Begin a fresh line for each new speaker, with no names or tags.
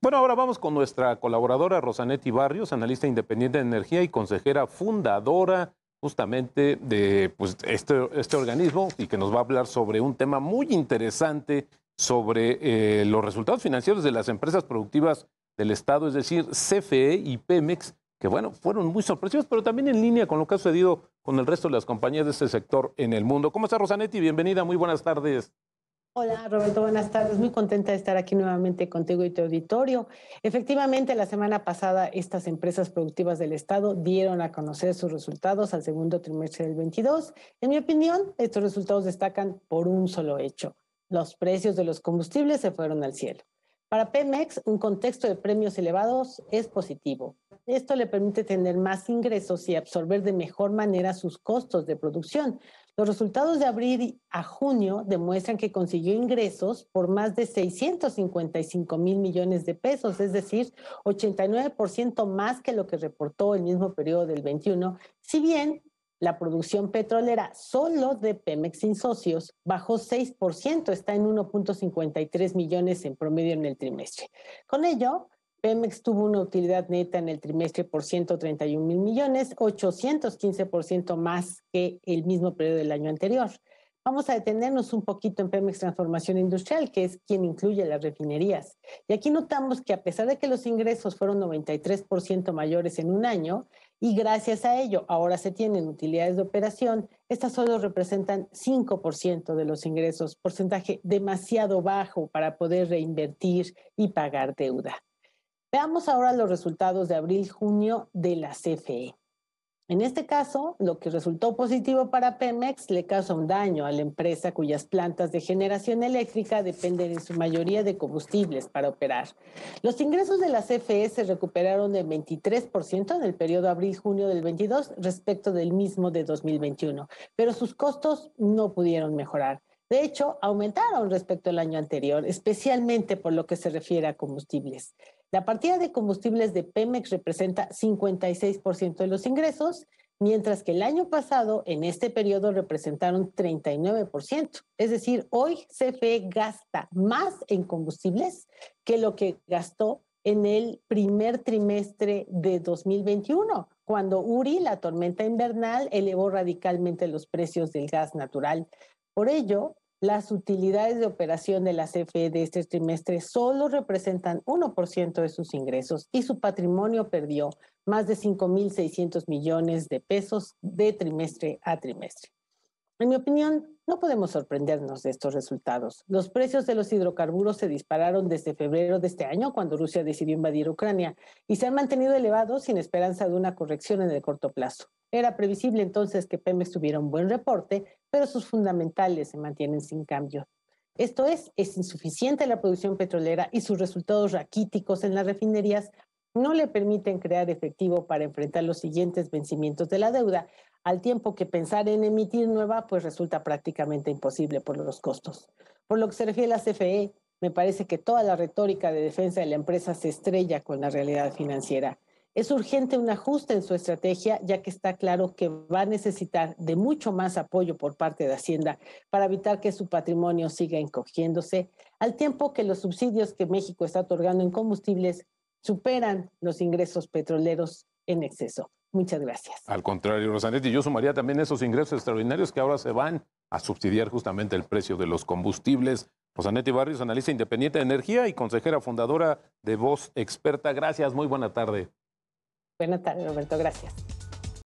Bueno, ahora vamos con nuestra colaboradora Rosanetti Barrios, analista independiente de energía y consejera fundadora justamente de pues, este, este, organismo y que nos va a hablar sobre un tema muy interesante sobre eh, los resultados financieros de las empresas productivas del Estado, es decir, CFE y Pemex, que bueno, fueron muy sorpresivos, pero también en línea con lo que ha sucedido con el resto de las compañías de este sector en el mundo. ¿Cómo está Rosanetti? Bienvenida, muy buenas tardes.
Hola Roberto, buenas tardes. Muy contenta de estar aquí nuevamente contigo y tu auditorio. Efectivamente, la semana pasada estas empresas productivas del Estado dieron a conocer sus resultados al segundo trimestre del 22. En mi opinión, estos resultados destacan por un solo hecho. Los precios de los combustibles se fueron al cielo. Para Pemex, un contexto de premios elevados es positivo. Esto le permite tener más ingresos y absorber de mejor manera sus costos de producción. Los resultados de abril a junio demuestran que consiguió ingresos por más de 655 mil millones de pesos, es decir, 89% más que lo que reportó el mismo periodo del 21, si bien la producción petrolera solo de Pemex sin socios bajó 6%, está en 1.53 millones en promedio en el trimestre. Con ello, Pemex tuvo una utilidad neta en el trimestre por 131 mil millones, 815% más que el mismo periodo del año anterior. Vamos a detenernos un poquito en Pemex Transformación Industrial, que es quien incluye las refinerías. Y aquí notamos que a pesar de que los ingresos fueron 93% mayores en un año, y gracias a ello ahora se tienen utilidades de operación. Estas solo representan 5% de los ingresos, porcentaje demasiado bajo para poder reinvertir y pagar deuda. Veamos ahora los resultados de abril-junio de la CFE. En este caso, lo que resultó positivo para Pemex le causa un daño a la empresa cuyas plantas de generación eléctrica dependen en su mayoría de combustibles para operar. Los ingresos de la CFE e se recuperaron del 23% en el periodo abril-junio del 22 respecto del mismo de 2021, pero sus costos no pudieron mejorar. De hecho, aumentaron respecto al año anterior, especialmente por lo que se refiere a combustibles. La partida de combustibles de Pemex representa 56% de los ingresos, mientras que el año pasado, en este periodo, representaron 39%. Es decir, hoy CFE gasta más en combustibles que lo que gastó en el primer trimestre de 2021, cuando Uri, la tormenta invernal, elevó radicalmente los precios del gas natural. Por ello, las utilidades de operación de la CFE de este trimestre solo representan 1% de sus ingresos y su patrimonio perdió más de 5.600 millones de pesos de trimestre a trimestre. En mi opinión, no podemos sorprendernos de estos resultados. Los precios de los hidrocarburos se dispararon desde febrero de este año, cuando Rusia decidió invadir Ucrania, y se han mantenido elevados sin esperanza de una corrección en el corto plazo. Era previsible entonces que Pemex tuviera un buen reporte, pero sus fundamentales se mantienen sin cambio. Esto es, es insuficiente la producción petrolera y sus resultados raquíticos en las refinerías no le permiten crear efectivo para enfrentar los siguientes vencimientos de la deuda, al tiempo que pensar en emitir nueva pues resulta prácticamente imposible por los costos. Por lo que se refiere a la CFE, me parece que toda la retórica de defensa de la empresa se estrella con la realidad financiera. Es urgente un ajuste en su estrategia, ya que está claro que va a necesitar de mucho más apoyo por parte de Hacienda para evitar que su patrimonio siga encogiéndose, al tiempo que los subsidios que México está otorgando en combustibles superan los ingresos petroleros en exceso. Muchas gracias.
Al contrario, Rosanetti, yo sumaría también esos ingresos extraordinarios que ahora se van a subsidiar justamente el precio de los combustibles. Rosanetti Barrios, analista independiente de energía y consejera fundadora de Voz Experta. Gracias, muy buena tarde.
Buenas tardes, Roberto. Gracias.